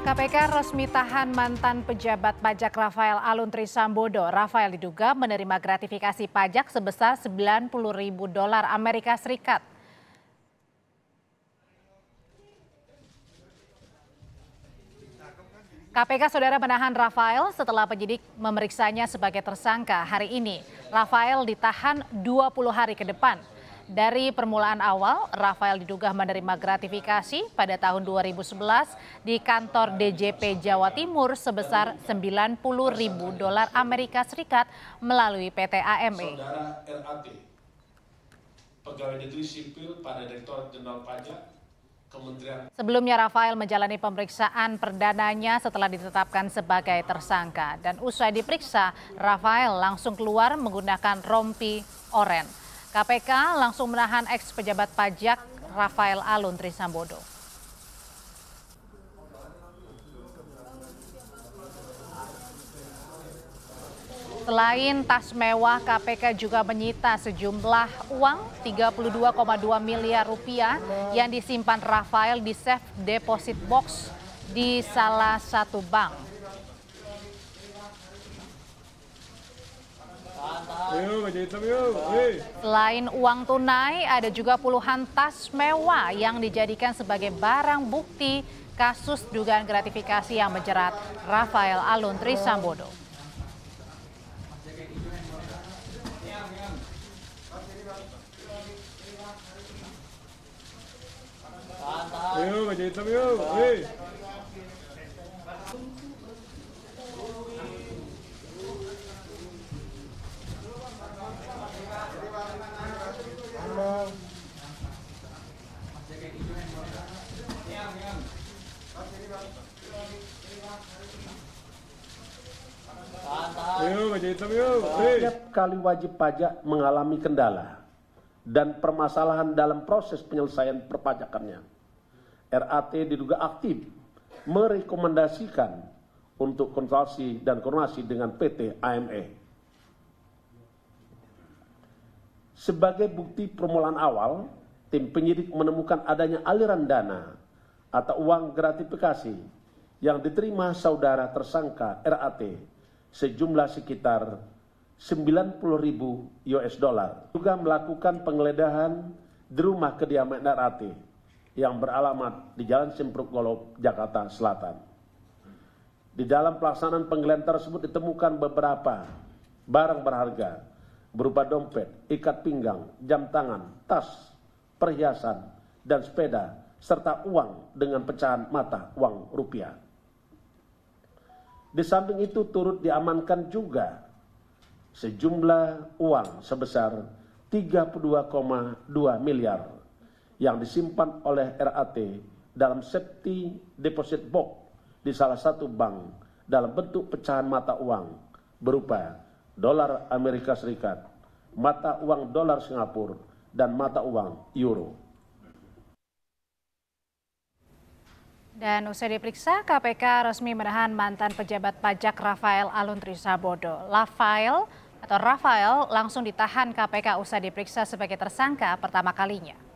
KPK resmi tahan mantan pejabat pajak Rafael Alun Trisambodo. Rafael diduga menerima gratifikasi pajak sebesar 90 ribu dolar Amerika Serikat. KPK saudara menahan Rafael setelah penyidik memeriksanya sebagai tersangka hari ini. Rafael ditahan 20 hari ke depan. Dari permulaan awal, Rafael diduga menerima gratifikasi pada tahun 2011 di kantor DJP Jawa Timur sebesar 90 ribu dolar Amerika Serikat melalui PT AME. E. Sebelumnya Rafael menjalani pemeriksaan perdananya setelah ditetapkan sebagai tersangka. Dan usai diperiksa, Rafael langsung keluar menggunakan rompi oranye. KPK langsung menahan eks pejabat pajak Rafael Alun Trisambodo. Selain tas mewah, KPK juga menyita sejumlah uang 32,2 miliar rupiah yang disimpan Rafael di safe deposit box di salah satu bank. Selain uang tunai, ada juga puluhan tas mewah yang dijadikan sebagai barang bukti kasus dugaan gratifikasi yang menjerat Rafael Alun Trisambodo. Yuk, yuk, yuk. Setiap kali wajib pajak mengalami kendala dan permasalahan dalam proses penyelesaian perpajakannya, RAT diduga aktif merekomendasikan untuk konsultasi dan koordinasi dengan PT AME. Sebagai bukti permulaan awal, tim penyidik menemukan adanya aliran dana atau uang gratifikasi yang diterima saudara tersangka RAT sejumlah sekitar ribu US dollar. Juga melakukan penggeledahan di rumah kediaman RAT yang beralamat di Jalan Simpruk Golok Jakarta Selatan. Di dalam pelaksanaan penggeledahan tersebut ditemukan beberapa barang berharga berupa dompet, ikat pinggang, jam tangan, tas, perhiasan, dan sepeda serta uang dengan pecahan mata uang rupiah. Di samping itu turut diamankan juga sejumlah uang sebesar 32,2 miliar yang disimpan oleh RAT dalam safety deposit box di salah satu bank dalam bentuk pecahan mata uang berupa dolar Amerika Serikat, mata uang dolar Singapura, dan mata uang euro. Dan usai diperiksa, KPK resmi menahan mantan pejabat pajak Rafael Aluntri Sabodo. Rafael atau Rafael langsung ditahan KPK usai diperiksa sebagai tersangka pertama kalinya.